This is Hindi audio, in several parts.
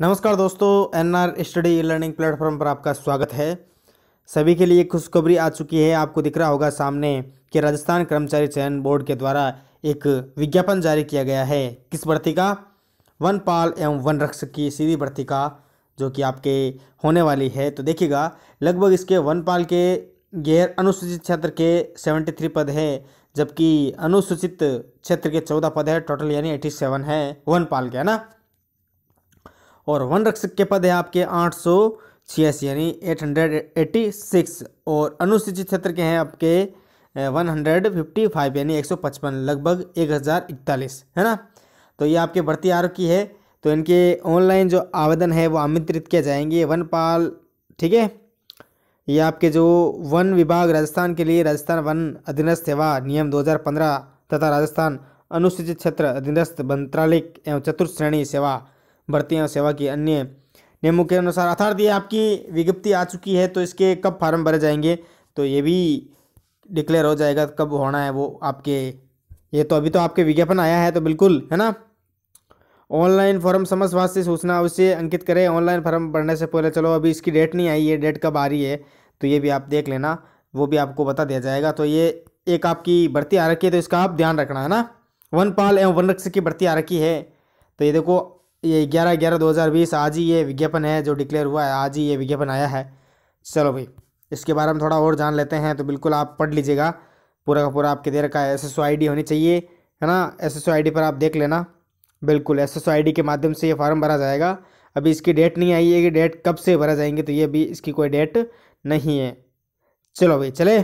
नमस्कार दोस्तों N R study learning platform पर आपका स्वागत है सभी के लिए खुशखबरी आ चुकी है आपको दिख रहा होगा सामने कि राजस्थान कर्मचारी चयन बोर्ड के द्वारा एक विज्ञापन जारी किया गया है किस भर्ती का वन पाल एवं वन रक्षक की सीधी भर्ती का जो कि आपके होने वाली है तो देखिएगा लगभग इसके वन पाल के गैर अनुसूचित क्षेत्र के सेवेंटी थ्री पद है जबकि अनुसूचित क्षेत्र के चौदह पद है टोटल यानी एटी सेवन है वन पाल के है ना और वन रक्षक के पद है आपके आठ सौ छियासी यानी एट हंड्रेड एट्टी सिक्स और अनुसूचित क्षेत्र के हैं आपके वन हंड्रेड फिफ्टी फाइव यानी एक सौ पचपन लगभग एक हज़ार इकतालीस है ना तो ये आपके भर्ती आयोग की है तो इनके ऑनलाइन जो आवेदन है वो आमंत्रित किए जाएंगे वनपाल ठीक है ये आपके जो वन विभाग राजस्थान के लिए राजस्थान वन अधीनस्थ सेवा नियम 2015 तथा राजस्थान अनुसूचित क्षेत्र अधीनस्थ मंत्रालय एवं चतुर्थ श्रेणी सेवा भर्ती और सेवा की अन्य नियमों के अनुसार अर्थात ये आपकी विज्ञप्ति आ चुकी है तो इसके कब फार्म भरे जाएंगे तो ये भी डिक्लेयर हो जाएगा कब होना है वो आपके ये तो अभी तो आपके विज्ञापन आया है तो बिल्कुल है ना ऑनलाइन फॉर्म समझ वास्ते सूचना उससे अंकित करें ऑनलाइन फॉर्म भरने से पहले चलो अभी इसकी डेट नहीं आई है डेट कब आ रही है तो ये भी आप देख लेना वो भी आपको बता दिया जाएगा तो ये एक आपकी भर्ती आ रखी है तो इसका आप ध्यान रखना है ना वन पाल एवं वन रक्षक की भर्ती आ रखी है तो ये देखो ये ग्यारह ग्यारह दो हज़ार बीस आज ही ये विज्ञापन है जो डिक्लेयर हुआ है आज ही ये विज्ञापन आया है चलो भाई इसके बारे में थोड़ा और जान लेते हैं तो बिल्कुल आप पढ़ लीजिएगा पूरा का पूरा आपके दे रखा है एस होनी चाहिए है ना एस एस पर आप देख लेना बिल्कुल एस एस के माध्यम से ये फॉर्म भरा जाएगा अभी इसकी डेट नहीं आई है कि डेट कब से भरा जाएंगे तो ये भी इसकी कोई डेट नहीं है चलो भाई चले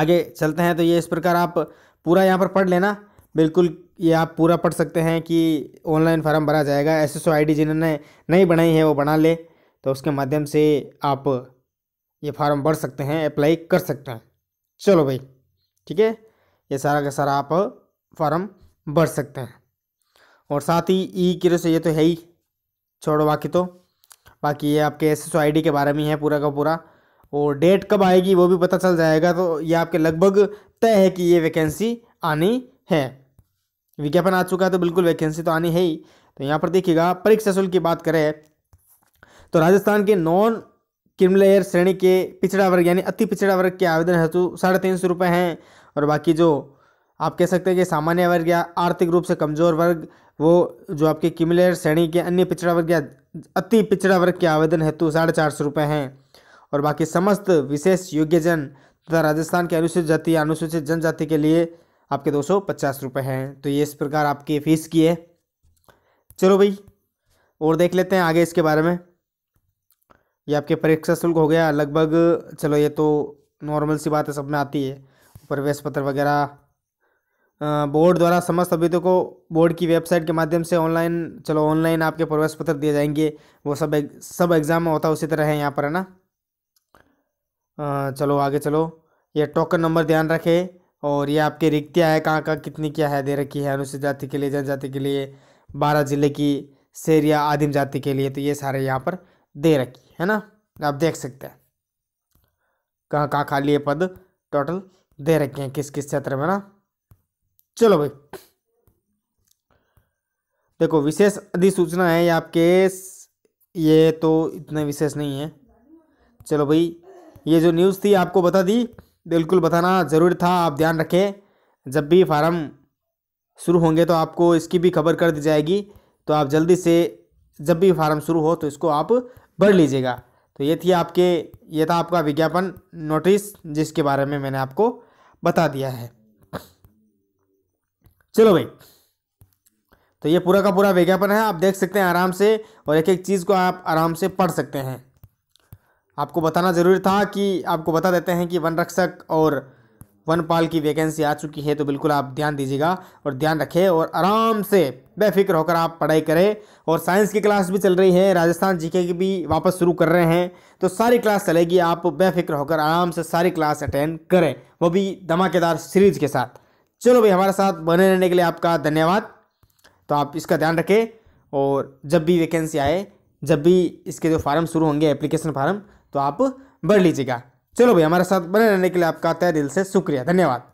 आगे चलते हैं तो ये इस प्रकार आप पूरा यहाँ पर पढ़ लेना बिल्कुल ये आप पूरा पढ़ सकते हैं कि ऑनलाइन फार्म भरा जाएगा एस एस आई डी जिन्होंने नहीं बनाई है वो बना ले तो उसके माध्यम से आप ये फार्म भर सकते हैं अप्लाई कर सकते हैं चलो भाई ठीक है ये सारा का सारा आप फॉर्म भर सकते हैं और साथ ही ई किरो से ये तो है ही छोड़ो बाकी तो बाकी ये आपके एस एस आई डी के बारे में है पूरा का पूरा और डेट कब आएगी वो भी पता चल जाएगा तो ये आपके लगभग तय है कि ये वैकेंसी आनी है विज्ञापन आ चुका है तो बिल्कुल वैकेंसी तो आनी है ही तो यहाँ पर देखिएगा परीक्षा शुल्क की बात करें तो राजस्थान के नॉन किमलेयर श्रेणी के पिछड़ा वर्ग यानी अति पिछड़ा वर्ग के आवेदन हेतु साढ़े तीन सौ रुपये हैं और बाकी जो आप कह सकते हैं कि सामान्य वर्ग या आर्थिक रूप से कमजोर वर्ग वो जो आपके किमलेयर श्रेणी के अन्य पिछड़ा वर्ग या अति पिछड़ा वर्ग के आवेदन हेतु साढ़े चार सौ रुपये हैं और बाकी समस्त विशेष योग्यजन तथा राजस्थान के अनुसूचित जाति या अनुसूचित जनजाति के लिए आपके दो सौ पचास रुपये हैं तो ये इस प्रकार आपकी फ़ीस की है चलो भाई और देख लेते हैं आगे इसके बारे में ये आपके परीक्षा शुल्क हो गया लगभग चलो ये तो नॉर्मल सी बात है सब में आती है प्रवेश पत्र वगैरह बोर्ड द्वारा समस्त अभ्यर्थियों को बोर्ड की वेबसाइट के माध्यम से ऑनलाइन चलो ऑनलाइन आपके प्रवेश पत्र दिए जाएंगे वो सब एक, सब एग्ज़ाम में होता है उसी तरह है यहाँ पर है ना चलो आगे चलो ये टोकन नंबर ध्यान रखें और ये आपके रिक्तियाँ हैं कहाँ कहाँ कितनी क्या है दे रखी है अनुसूचित जाति के लिए जनजाति के लिए बारह जिले की शेर या आदिम जाति के लिए तो ये सारे यहाँ पर दे रखी है ना आप देख सकते हैं कहाँ कहाँ खाली पद टोटल दे रखे हैं किस किस क्षेत्र में ना चलो भाई देखो विशेष अधिसूचना है ये आपके ये तो इतना विशेष नहीं है चलो भाई ये जो न्यूज़ थी आपको बता दी बिल्कुल बताना ज़रूर था आप ध्यान रखें जब भी फार्म शुरू होंगे तो आपको इसकी भी खबर कर दी जाएगी तो आप जल्दी से जब भी फार्म शुरू हो तो इसको आप भर लीजिएगा तो ये थी आपके ये था आपका विज्ञापन नोटिस जिसके बारे में मैंने आपको बता दिया है चलो भाई तो ये पूरा का पूरा विज्ञापन है आप देख सकते हैं आराम से और एक एक चीज़ को आप आराम से पढ़ सकते हैं आपको बताना ज़रूरी था कि आपको बता देते हैं कि वन रक्षक और वनपाल की वैकेंसी आ चुकी है तो बिल्कुल आप ध्यान दीजिएगा और ध्यान रखें और आराम से बेफिक्र होकर आप पढ़ाई करें और साइंस की क्लास भी चल रही है राजस्थान जीके की भी वापस शुरू कर रहे हैं तो सारी क्लास चलेगी आप बेफिक्र होकर आराम से सारी क्लास अटेंड करें वो भी धमाकेदार सीरीज के साथ चलो भाई हमारे साथ बने रहने के लिए आपका धन्यवाद तो आप इसका ध्यान रखें और जब भी वैकेंसी आए जब भी इसके जो फार्म शुरू होंगे एप्लीकेशन फार्म तो आप बढ़ लीजिएगा चलो भाई हमारे साथ बने रहने के लिए आपका तय दिल से शुक्रिया धन्यवाद